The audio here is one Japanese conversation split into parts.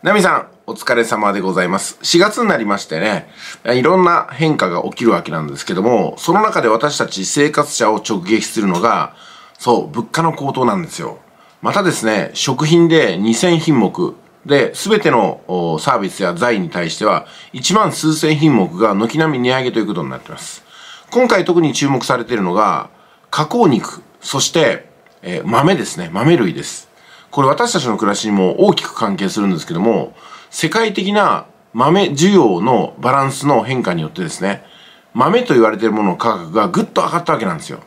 ナミさん、お疲れ様でございます。4月になりましてね、いろんな変化が起きるわけなんですけども、その中で私たち生活者を直撃するのが、そう、物価の高騰なんですよ。またですね、食品で2000品目で、すべてのサービスや財に対しては、1万数千品目が軒並み値上げということになっています。今回特に注目されているのが、加工肉、そして、えー、豆ですね、豆類です。これ私たちの暮らしにも大きく関係するんですけども、世界的な豆需要のバランスの変化によってですね、豆と言われているものの価格がぐっと上がったわけなんですよ。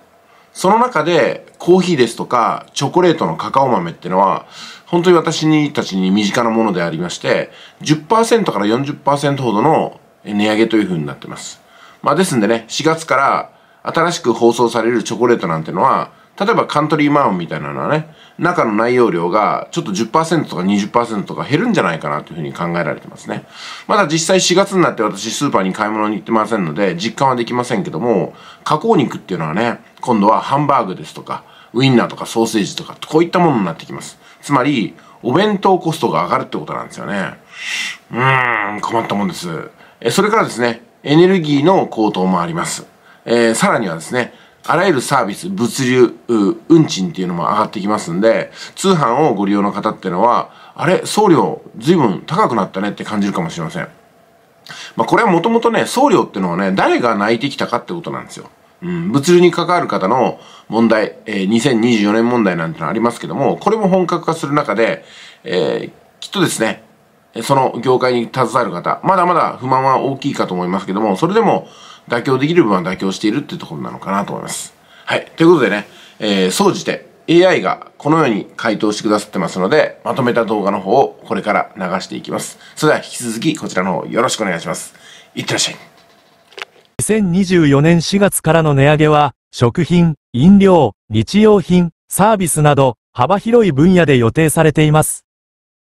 その中でコーヒーですとかチョコレートのカカオ豆っていうのは本当に私たちに身近なものでありまして10%から40%ほどの値上げというふうになってます。まあですんでね4月から新しく放送されるチョコレートなんてのは例えばカントリーマウンみたいなのはね、中の内容量がちょっと10%とか20%とか減るんじゃないかなというふうに考えられてますね。まだ実際4月になって私スーパーに買い物に行ってませんので、実感はできませんけども、加工肉っていうのはね、今度はハンバーグですとか、ウインナーとかソーセージとか、こういったものになってきます。つまり、お弁当コストが上がるってことなんですよね。うーん、困ったもんです。え、それからですね、エネルギーの高騰もあります。えー、さらにはですね、あらゆるサービス、物流、運賃っていうのも上がってきますんで、通販をご利用の方っていうのは、あれ、送料随分高くなったねって感じるかもしれません。まあこれはもともとね、送料っていうのはね、誰が泣いてきたかってことなんですよ。うん、物流に関わる方の問題、えー、2024年問題なんてのありますけども、これも本格化する中で、えー、きっとですね、その業界に携わる方、まだまだ不満は大きいかと思いますけども、それでも、妥協できる部分は妥協しているっていうところなのかなと思います。はい。ということでね、えー、総じて AI がこのように回答してくださってますので、まとめた動画の方をこれから流していきます。それでは引き続きこちらの方よろしくお願いします。いってらっしゃい。2024年4月からの値上げは、食品、飲料、日用品、サービスなど、幅広い分野で予定されています。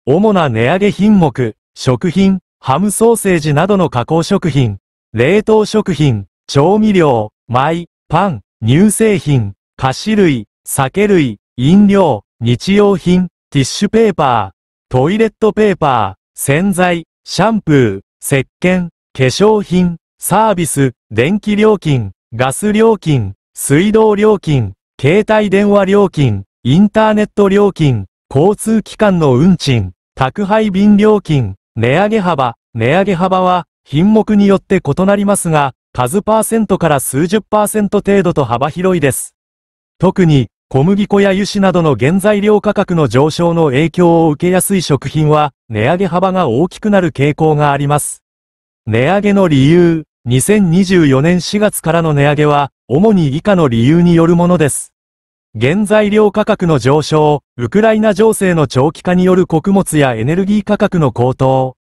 主な値上げ品目、食品、ハムソーセージなどの加工食品、冷凍食品、調味料、米、パン、乳製品、菓子類、酒類、飲料、日用品、ティッシュペーパー、トイレットペーパー、洗剤、シャンプー、石鹸、化粧品、サービス、電気料金、ガス料金、水道料金、携帯電話料金、インターネット料金、交通機関の運賃、宅配便料金、値上げ幅、値上げ幅は、品目によって異なりますが、数パーセントから数十パーセント程度と幅広いです。特に、小麦粉や油脂などの原材料価格の上昇の影響を受けやすい食品は、値上げ幅が大きくなる傾向があります。値上げの理由、2024年4月からの値上げは、主に以下の理由によるものです。原材料価格の上昇、ウクライナ情勢の長期化による穀物やエネルギー価格の高騰、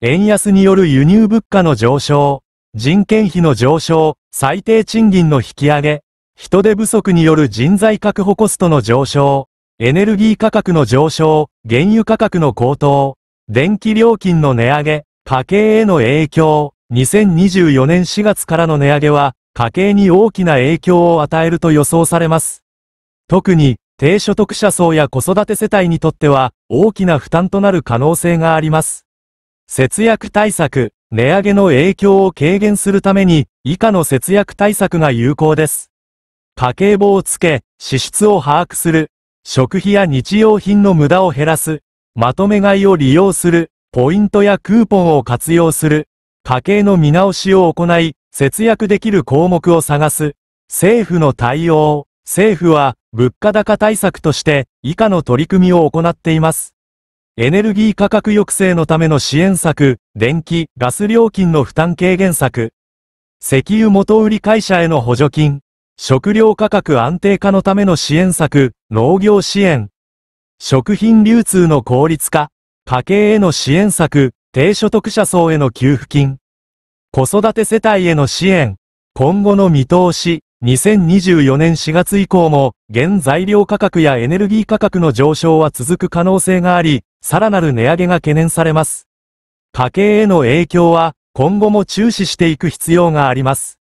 円安による輸入物価の上昇、人件費の上昇、最低賃金の引き上げ、人手不足による人材確保コストの上昇、エネルギー価格の上昇、原油価格の高騰、電気料金の値上げ、家計への影響、2024年4月からの値上げは、家計に大きな影響を与えると予想されます。特に、低所得者層や子育て世帯にとっては、大きな負担となる可能性があります。節約対策、値上げの影響を軽減するために、以下の節約対策が有効です。家計簿をつけ、支出を把握する。食費や日用品の無駄を減らす。まとめ買いを利用する。ポイントやクーポンを活用する。家計の見直しを行い、節約できる項目を探す。政府の対応。政府は、物価高対策として、以下の取り組みを行っています。エネルギー価格抑制のための支援策、電気、ガス料金の負担軽減策、石油元売り会社への補助金、食料価格安定化のための支援策、農業支援、食品流通の効率化、家計への支援策、低所得者層への給付金、子育て世帯への支援、今後の見通し、2024年4月以降も、原材料価格やエネルギー価格の上昇は続く可能性があり、さらなる値上げが懸念されます。家計への影響は、今後も注視していく必要があります。